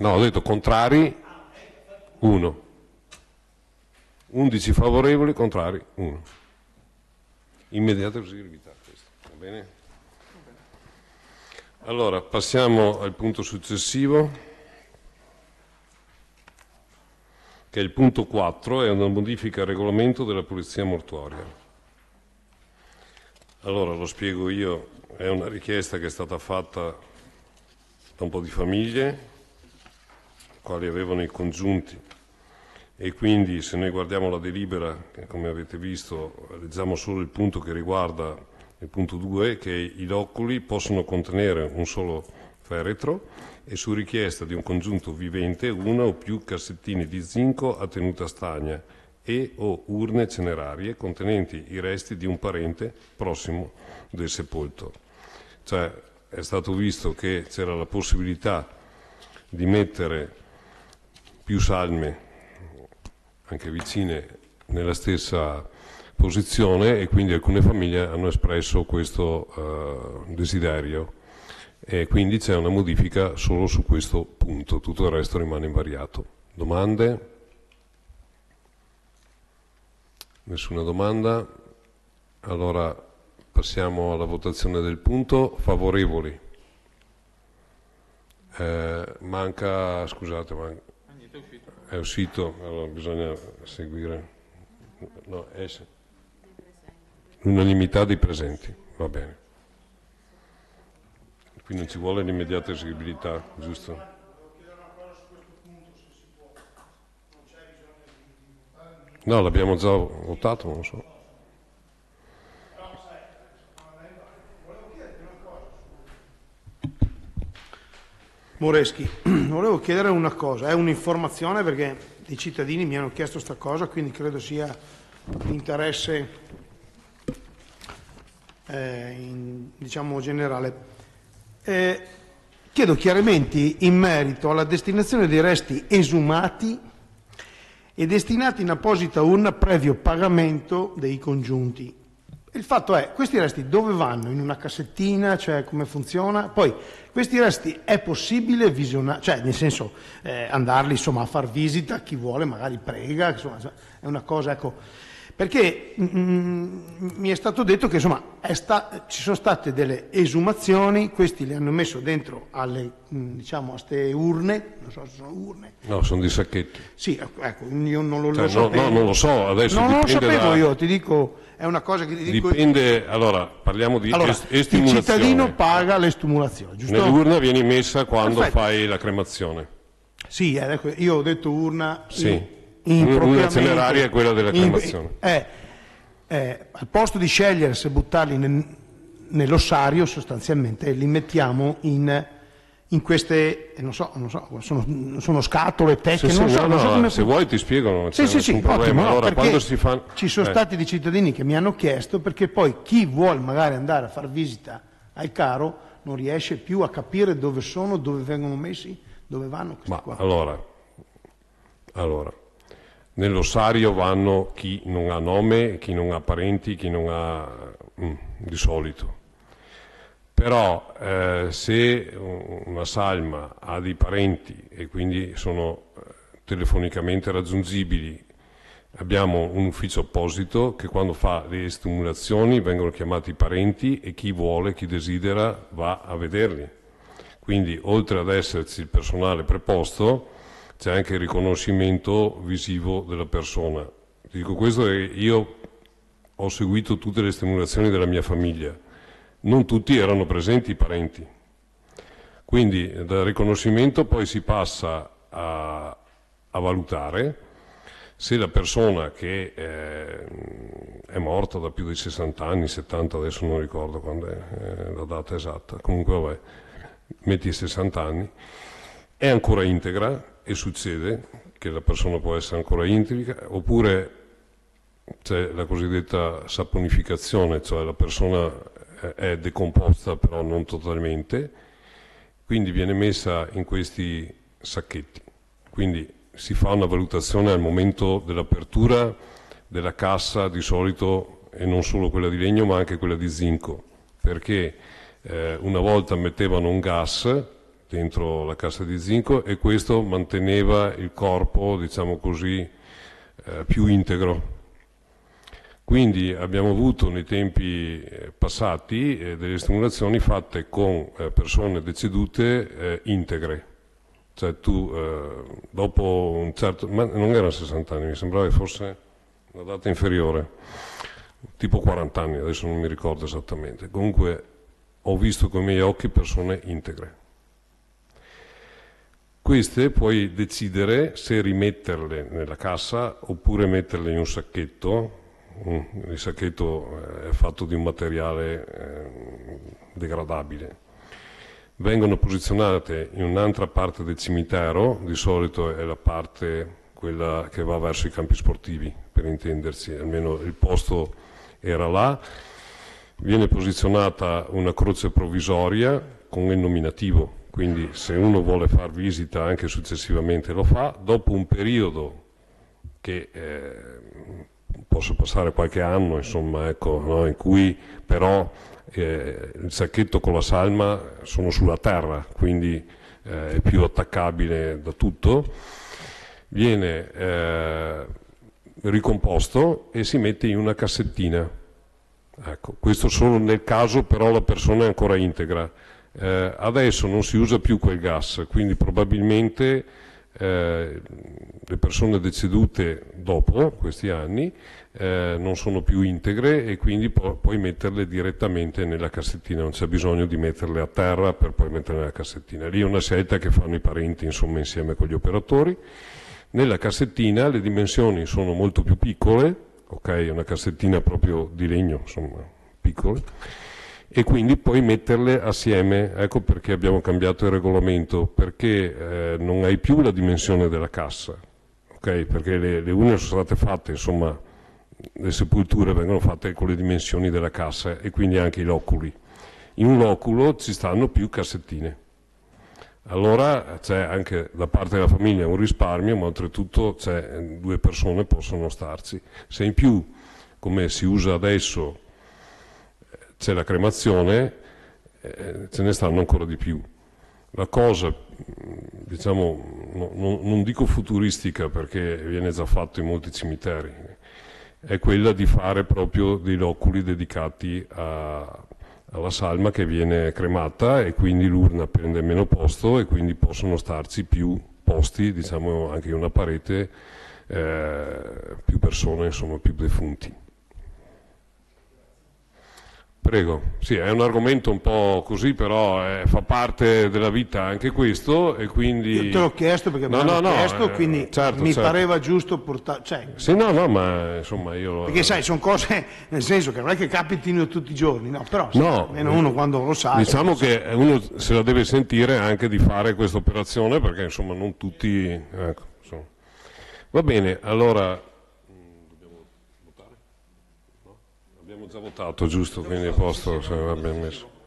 No, ho detto contrari 1. 11 favorevoli, contrari 1. Immediata eseguibilità questo, va bene? Allora, passiamo al punto successivo, che è il punto 4, è una modifica al regolamento della pulizia mortuaria. Allora, lo spiego io, è una richiesta che è stata fatta da un po' di famiglie, quali avevano i congiunti. E quindi se noi guardiamo la delibera, come avete visto, leggiamo solo il punto che riguarda il punto 2, che i loculi possono contenere un solo feretro e su richiesta di un congiunto vivente una o più cassettini di zinco a tenuta stagna e o urne cenerarie contenenti i resti di un parente prossimo del sepolto. Cioè è stato visto che c'era la possibilità di mettere più salme, anche vicine, nella stessa posizione e quindi alcune famiglie hanno espresso questo eh, desiderio e quindi c'è una modifica solo su questo punto, tutto il resto rimane invariato. Domande? Nessuna domanda? Allora passiamo alla votazione del punto. Favorevoli? Eh, manca, scusate, manca è uscito, allora bisogna seguire no, l'unanimità dei presenti, va bene. Qui non ci vuole l'immediata eseguibilità, giusto? No, l'abbiamo già votato, non lo so. Moreschi, volevo chiedere una cosa, è un'informazione perché i cittadini mi hanno chiesto questa cosa, quindi credo sia di interesse eh, in, diciamo generale. Eh, chiedo chiarimenti in merito alla destinazione dei resti esumati e destinati in apposita urna previo pagamento dei congiunti. Il fatto è, questi resti dove vanno? In una cassettina? Cioè, come funziona? Poi, questi resti è possibile visionare, cioè, nel senso, eh, andarli, insomma, a far visita, chi vuole magari prega, insomma, è una cosa, ecco perché mm, mm, mm, mi è stato detto che insomma, sta, ci sono state delle esumazioni, questi li hanno messo dentro alle, diciamo, a ste urne, non so se sono urne. No, sono di sacchetti. Sì, ecco, ecco io non lo, cioè, lo sapevo. No, non lo so, adesso non lo sapevo da... io, ti dico, è una cosa che ti dico... Dipende, allora, parliamo di allora, estimulazione. Il cittadino paga l'estimulazione, giusto? Nell'urna viene messa quando Perfetto. fai la cremazione. Sì, eh, ecco, io ho detto urna... Sì. Io una acceleraria è quella della cremazione. Eh, eh, al posto di scegliere se buttarli nel, nell'ossario, sostanzialmente li mettiamo in, in queste, eh, non so, non so sono, sono, scatole, tecniche, sì, non, sì, so, no, non so come... Se vuoi ti spiegano, sì, sì, sì, Ottimo, allora, quando si fa... Ci sono eh. stati dei cittadini che mi hanno chiesto perché poi chi vuole magari andare a far visita al caro non riesce più a capire dove sono, dove vengono messi, dove vanno questi Ma, qua. Allora, allora, Nell'ossario vanno chi non ha nome, chi non ha parenti, chi non ha... Mm, di solito. Però eh, se una salma ha dei parenti e quindi sono eh, telefonicamente raggiungibili, abbiamo un ufficio apposito che quando fa le stimolazioni vengono chiamati i parenti e chi vuole, chi desidera va a vederli. Quindi oltre ad esserci il personale preposto, c'è anche il riconoscimento visivo della persona. Ti dico questo perché io ho seguito tutte le stimolazioni della mia famiglia, non tutti erano presenti i parenti. Quindi dal riconoscimento poi si passa a, a valutare se la persona che è, eh, è morta da più di 60 anni, 70 adesso non ricordo quando è, è eh, la data esatta, comunque vabbè, metti 60 anni, è ancora integra, e succede che la persona può essere ancora intrica, oppure c'è la cosiddetta saponificazione, cioè la persona eh, è decomposta però non totalmente, quindi viene messa in questi sacchetti. Quindi si fa una valutazione al momento dell'apertura della cassa di solito e non solo quella di legno ma anche quella di zinco, perché eh, una volta mettevano un gas dentro la cassa di zinco e questo manteneva il corpo, diciamo così, eh, più integro. Quindi abbiamo avuto nei tempi eh, passati eh, delle stimolazioni fatte con eh, persone decedute integre. Cioè tu dopo un certo... ma non erano 60 anni, mi sembrava fosse una data inferiore, tipo 40 anni, adesso non mi ricordo esattamente. Comunque ho visto con i miei occhi persone integre. Queste puoi decidere se rimetterle nella cassa oppure metterle in un sacchetto. Mm, il sacchetto eh, è fatto di un materiale ehm, degradabile vengono posizionate in un'altra parte del cimitero, di solito è la parte quella che va verso i campi sportivi, per intendersi, almeno il posto era là. Viene posizionata una croce provvisoria con il nominativo quindi se uno vuole far visita anche successivamente lo fa, dopo un periodo che eh, posso passare qualche anno, insomma, ecco, no? in cui però eh, il sacchetto con la salma sono sulla terra, quindi eh, è più attaccabile da tutto, viene eh, ricomposto e si mette in una cassettina. Ecco, questo solo nel caso però la persona è ancora integra eh, adesso non si usa più quel gas, quindi probabilmente eh, le persone decedute dopo questi anni eh, non sono più integre e quindi pu puoi metterle direttamente nella cassettina, non c'è bisogno di metterle a terra per poi metterle nella cassettina. Lì è una scelta che fanno i parenti insomma, insieme con gli operatori. Nella cassettina le dimensioni sono molto più piccole, ok, è una cassettina proprio di legno, insomma, piccole e quindi poi metterle assieme. Ecco perché abbiamo cambiato il regolamento, perché eh, non hai più la dimensione della cassa, okay? perché le, le urne sono state fatte, insomma, le sepolture vengono fatte con le dimensioni della cassa e quindi anche i loculi. In un loculo ci stanno più cassettine. Allora c'è anche da parte della famiglia un risparmio, ma oltretutto cioè, due persone possono starci. Se in più, come si usa adesso, c'è la cremazione, eh, ce ne stanno ancora di più. La cosa, diciamo, no, no, non dico futuristica perché viene già fatto in molti cimiteri, è quella di fare proprio dei loculi dedicati a, alla salma che viene cremata e quindi l'urna prende meno posto e quindi possono starci più posti, diciamo anche in una parete, eh, più persone, insomma più defunti. Prego, sì, è un argomento un po' così, però eh, fa parte della vita anche questo e quindi... Io te l'ho chiesto perché no, me l'ho no, chiesto, no, eh, quindi certo, mi certo. pareva giusto portare... Cioè, sì, no, no, ma insomma io... Perché sai, sono cose, nel senso che non è che capitino tutti i giorni, no, però no, sai, almeno uno quando lo sa... Diciamo che sa. uno se la deve sentire anche di fare questa operazione perché insomma non tutti... Ecco, Va bene, allora Abbiamo già votato, giusto? Quindi a posto, se cioè, va ben messo.